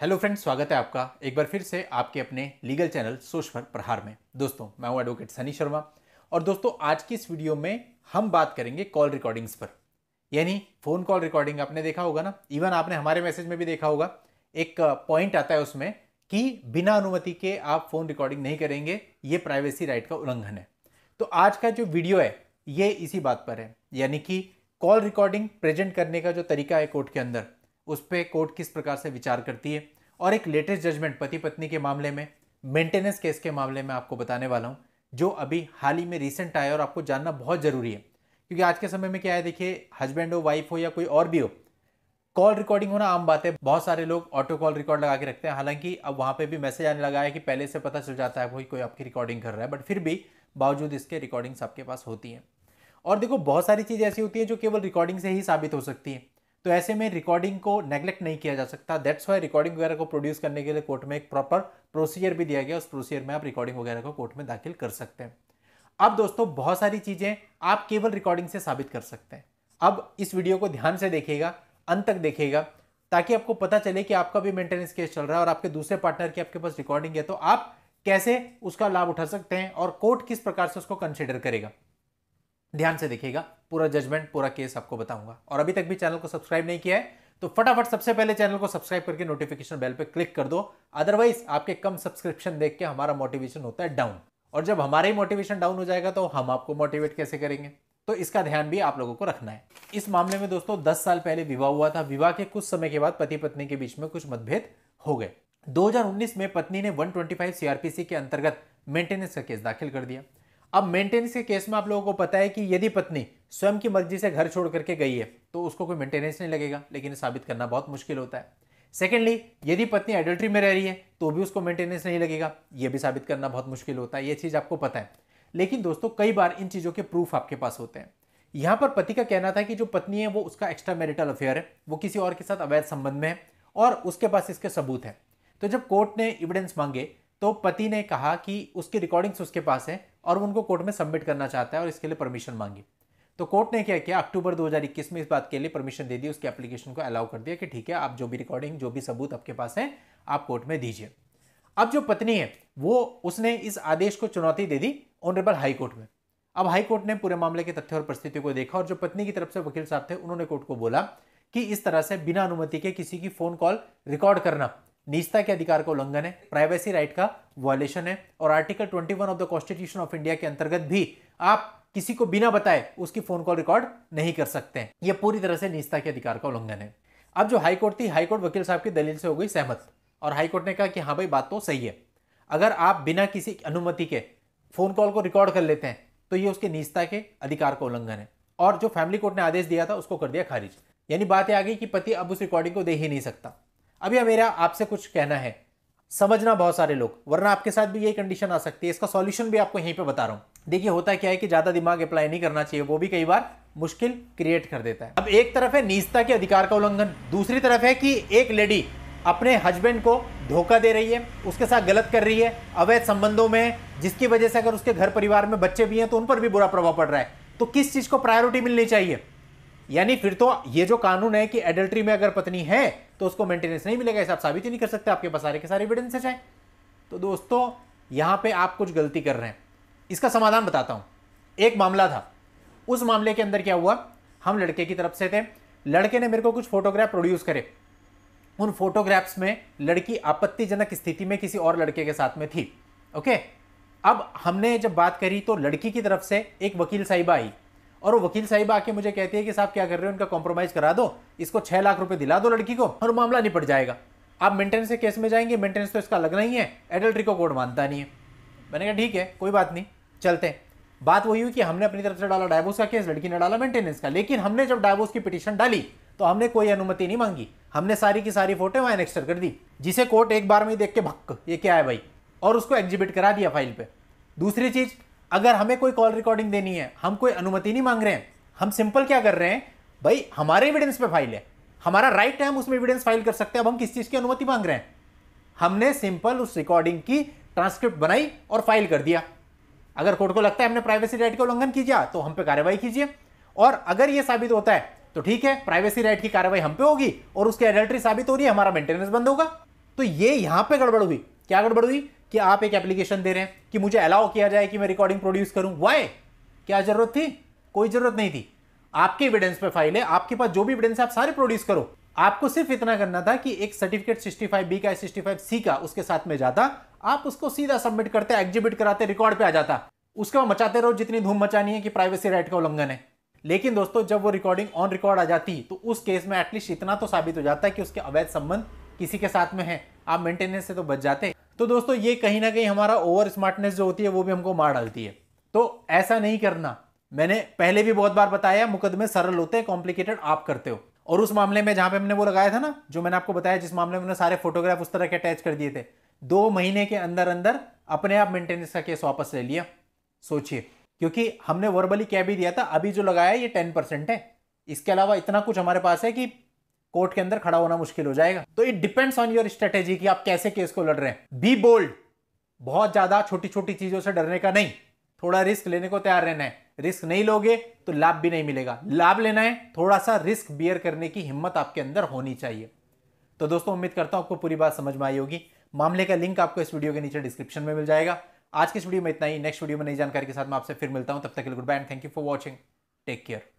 hello friends स्वागत है आपका एक बार फिर से आपके अपने लीगल चैनल सोच पर प्रहार में दोस्तों मैं हूं एडवोकेट सनी शर्मा और दोस्तों आज की इस वीडियो में हम बात करेंगे कॉल रिकॉर्डिंग्स पर यानी फ़ोन कॉल रिकॉर्डिंग आपने देखा होगा ना इवन आपने हमारे मैसेज में भी देखा होगा एक पॉइंट आता है उसमें कि बिना अनुमति के आप फ़ोन रिकॉर्डिंग नहीं करेंगे ये प्राइवेसी राइट का उल्लंघन है तो आज का जो वीडियो है ये इसी बात पर है यानी कि कॉल रिकॉर्डिंग प्रेजेंट करने का जो तरीका है कोर्ट के अंदर उस पर कोर्ट किस प्रकार से विचार करती है और एक लेटेस्ट जजमेंट पति पत्नी के मामले में मेंटेनेंस केस के मामले में आपको बताने वाला हूँ जो अभी हाल ही में रिसेंट आया और आपको जानना बहुत ज़रूरी है क्योंकि आज के समय में क्या है देखिए हस्बैंड हो वाइफ हो या कोई और भी हो कॉल रिकॉर्डिंग होना आम बात है बहुत सारे लोग ऑटो कॉल रिकॉर्ड लगा के रखते हैं हालांकि अब वहाँ पे भी मैसेज आने लगा है कि पहले से पता चल जाता है कोई कोई आपकी रिकॉर्डिंग कर रहा है बट फिर भी बावजूद इसके रिकॉर्डिंग्स आपके पास होती हैं और देखो बहुत सारी चीज़ ऐसी होती है जो केवल रिकॉर्डिंग से ही साबित हो सकती है तो ऐसे में रिकॉर्डिंग को नेग्लेक्ट नहीं किया जा सकता दैट्स वाई रिकॉर्डिंग वगैरह को प्रोड्यूस करने के लिए कोर्ट में एक प्रॉपर प्रोसीजर भी दिया गया उस प्रोसीजर में आप रिकॉर्डिंग वगैरह को कोर्ट में दाखिल कर सकते हैं अब दोस्तों बहुत सारी चीज़ें आप केवल रिकॉर्डिंग से साबित कर सकते हैं अब इस वीडियो को ध्यान से देखिएगा अंत तक देखिएगा ताकि आपको पता चले कि आपका भी मेंटेनेंस केस चल रहा है और आपके दूसरे पार्टनर की आपके पास रिकॉर्डिंग है तो आप कैसे उसका लाभ उठा सकते हैं और कोर्ट किस प्रकार से उसको कंसिडर करेगा ध्यान से देखिएगा पूरा जजमेंट पूरा केस आपको बताऊंगा और अभी तक भी चैनल को सब्सक्राइब नहीं किया है तो फटाफट सबसे पहले चैनल को सब्सक्राइब करके नोटिफिकेशन बेल पर क्लिक कर दो अदरवाइज आपके कम सब्सक्रिप्शन देख के हमारा मोटिवेशन होता है डाउन और जब हमारा ही मोटिवेशन डाउन हो जाएगा तो हम आपको मोटिवेट कैसे करेंगे तो इसका ध्यान भी आप लोगों को रखना है इस मामले में दोस्तों दस साल पहले विवाह हुआ था विवाह के कुछ समय के बाद पति पत्नी के बीच में कुछ मतभेद हो गए 2019 में पत्नी ने 125 सीआरपीसी के अंतर्गत मेंटेनेंस का केस दाखिल कर दिया अब मेंटेनेंस के केस में आप लोगों को पता है कि यदि पत्नी स्वयं की मर्जी से घर छोड़ करके गई है तो उसको कोई मेंटेनेंस नहीं लगेगा लेकिन साबित करना बहुत मुश्किल होता है सेकेंडली यदि पत्नी एडल्ट्री में रह रही है तो भी उसको मेंटेनेंस नहीं लगेगा यह भी साबित करना बहुत मुश्किल होता है ये चीज़ आपको पता है लेकिन दोस्तों कई बार इन चीज़ों के प्रूफ आपके पास होते हैं यहाँ पर पति का कहना था कि जो पत्नी है वो उसका एक्स्ट्रा मैरिटल अफेयर है वो किसी और के साथ अवैध संबंध में है और उसके पास इसके सबूत है तो जब कोर्ट ने एविडेंस मांगे तो पति ने कहा कि उसकी रिकॉर्डिंग्स उसके पास है और उनको कोर्ट में सबमिट करना चाहता है और इसके लिए परमिशन मांगी तो कोर्ट ने क्या किया अक्टूबर 2021 में इस बात के लिए परमिशन दे दी उसके एप्लीकेशन को अलाउ कर दिया कि ठीक है आप जो भी रिकॉर्डिंग जो भी सबूत आपके पास है आप कोर्ट में दीजिए अब जो पत्नी है वो उसने इस आदेश को चुनौती दे दी ऑनरेबल हाई कोर्ट में अब हाई कोर्ट ने पूरे मामले के तथ्य और परिस्थिति को देखा और जो पत्नी की तरफ से वकील साहब थे उन्होंने कोर्ट को बोला कि इस तरह से बिना अनुमति के किसी की फोन कॉल रिकॉर्ड करना निजता के अधिकार का उल्लंघन है प्राइवेसी राइट का वायलेशन है और article 21 of the constitution of India के अंतर्गत भी आप किसी को बिना बताए उसकी फोन कॉल रिकॉर्ड नहीं कर सकते हैं यह पूरी तरह से निजता के अधिकार का उल्लंघन है अब जो हाईकोर्ट थी हाईकोर्ट वकील साहब की दलील से हो गई सहमत और हाईकोर्ट ने कहा कि हाँ भाई बात तो सही है अगर आप बिना किसी अनुमति के फोन कॉल को रिकॉर्ड कर लेते हैं तो ये उसके निजता के अधिकार का उल्लंघन है और जो फैमिली कोर्ट ने आदेश दिया था उसको कर दिया खारिज यानी बात यह आ गई कि पति अब उस रिकॉर्डिंग को दे ही नहीं सकता अभी मेरा आपसे कुछ कहना है समझना बहुत सारे लोग वरना आपके साथ भी यही कंडीशन आ सकती है इसका सॉल्यूशन भी आपको यहीं पे बता रहा हूँ देखिए होता क्या है कि ज़्यादा दिमाग अप्लाई नहीं करना चाहिए वो भी कई बार मुश्किल क्रिएट कर देता है अब एक तरफ है निजता के अधिकार का उल्लंघन दूसरी तरफ है कि एक लेडी अपने हस्बैंड को धोखा दे रही है उसके साथ गलत कर रही है अवैध संबंधों में जिसकी वजह से अगर उसके घर परिवार में बच्चे भी हैं तो उन पर भी बुरा प्रभाव पड़ रहा है तो किस चीज़ को प्रायोरिटी मिलनी चाहिए यानी फिर तो ये जो कानून है कि एडल्ट्री में अगर पत्नी है तो उसको मेंटेनेंस नहीं मिलेगा ऐसा आप साबित ही नहीं कर सकते आपके पास सारे के सारे एविडेंसेज हैं तो दोस्तों यहाँ पे आप कुछ गलती कर रहे हैं इसका समाधान बताता हूँ एक मामला था उस मामले के अंदर क्या हुआ हम लड़के की तरफ से थे लड़के ने मेरे को कुछ फोटोग्राफ प्रोड्यूस करे उन फोटोग्राफ्स में लड़की आपत्तिजनक स्थिति में किसी और लड़के के साथ में थी ओके अब हमने जब बात करी तो लड़की की तरफ से एक वकील साहिबा आई और वो वकील साहिब आके मुझे कहती है कि साहब क्या कर रहे हो उनका कॉम्प्रोमाइज करा दो इसको छह लाख रुपए दिला दो लड़की को और मामला निपट जाएगा आप मेंटेनेंस के केस में जाएंगे मेंटेनेंस तो इसका लगना ही है एडल्ट्री को कोर्ट मानता नहीं है मैंने कहा ठीक है कोई बात नहीं चलते हैं बात वही हुई कि हमने अपनी तरफ से डाला डायवोर्स का केस लड़की ने डाला मेंटेनेंस का लेकिन हमने जब डायवोर्स की पिटीशन डाली तो हमने कोई अनुमति नहीं मांगी हमने सारी की सारी फोटो वहां एनेक्सर कर दी जिसे कोर्ट एक बार में देख के भक्क ये क्या है भाई और उसको एग्जिबिट करा दिया फाइल पे दूसरी चीज़ अगर हमें कोई कॉल रिकॉर्डिंग देनी है हम कोई अनुमति नहीं मांग रहे हैं हम सिंपल क्या कर रहे हैं भाई हमारे एविडेंस पे फाइल है हमारा राइट है हम उसमें एविडेंस फाइल कर सकते हैं अब हम किस चीज़ की अनुमति मांग रहे हैं हमने सिंपल उस रिकॉर्डिंग की ट्रांसक्रिप्ट बनाई और फाइल कर दिया अगर कोर्ट को लगता है हमने प्राइवेसी राइट का उल्लंघन किया तो हम पे कार्रवाई कीजिए और अगर ये साबित होता है तो ठीक है प्राइवेसी राइट की कार्रवाई हम पे होगी और उसकी एडल्ट्री साबित हो रही है हमारा मेंटेनेंस बंद होगा तो ये यहां पे गड़बड़ हुई क्या गड़बड़ हुई कि आप एक एप्लीकेशन दे रहे हैं कि मुझे अलाउ किया जाए कि मैं रिकॉर्डिंग प्रोड्यूस करूं वाई क्या जरूरत थी कोई जरूरत नहीं थी आपके एविडेंस पे फाइल है आपके पास जो भी एविडेंस है आप सारे प्रोड्यूस करो आपको सिर्फ इतना करना था कि एक सर्टिफिकेट फाइव बी का सिक्सटी फाइव सी का उसके साथ में जाता आप उसको सीधा सबमिट करते एग्जिबिट कराते रिकॉर्ड पे आ जाता उसके बाद मचाते रहो जितनी धूम मचानी है कि प्राइवेसी राइट का उल्लंघन है लेकिन दोस्तों जब वो रिकॉर्डिंग ऑन रिकॉर्ड आ जाती तो उस केस में एटलीस्ट इतना तो साबित हो जाता है कि उसके अवैध संबंध किसी के साथ में है आप मेंटेनेंस से तो बच जाते तो दोस्तों ये कहीं ना कहीं हमारा ओवर स्मार्टनेस जो होती है वो भी हमको मार डालती है तो ऐसा नहीं करना मैंने पहले भी बहुत बार बताया मुकदमे सरल होते हैं कॉम्प्लिकेटेड आप करते हो और उस मामले में जहां पे हमने वो लगाया था ना जो मैंने आपको बताया जिस मामले में सारे फोटोग्राफ उस तरह के अटैच कर दिए थे दो महीने के अंदर अंदर अपने आप मेंटेनेंस का केस वापस ले लिया सोचिए क्योंकि हमने वर्बली क्या भी दिया था अभी जो लगाया ये टेन परसेंट है इसके अलावा इतना कुछ हमारे पास है कि कोर्ट के अंदर खड़ा होना मुश्किल हो जाएगा तो it depends on your strategy कि आप कैसे केस को लड़ रहे हैं बी बोल्ड बहुत ज्यादा छोटी छोटी चीजों से डरने का नहीं थोड़ा रिस्क लेने को तैयार रहना है रिस्क नहीं लोगे तो लाभ भी नहीं मिलेगा लाभ लेना है थोड़ा सा रिस्क बियर करने की हिम्मत आपके अंदर होनी चाहिए तो दोस्तों उम्मीद करता हूं आपको पूरी बात समझ में आई होगी मामले का लिंक आपको इस वीडियो के नीचे डिस्क्रिप्शन में मिल जाएगा आज के इस वीडियो में इतना ही नेक्स्ट वीडियो में नई जानकारी के साथ मैं आपसे फिर मिलता हूं तब तक के लिए goodbye and thank you for watching take care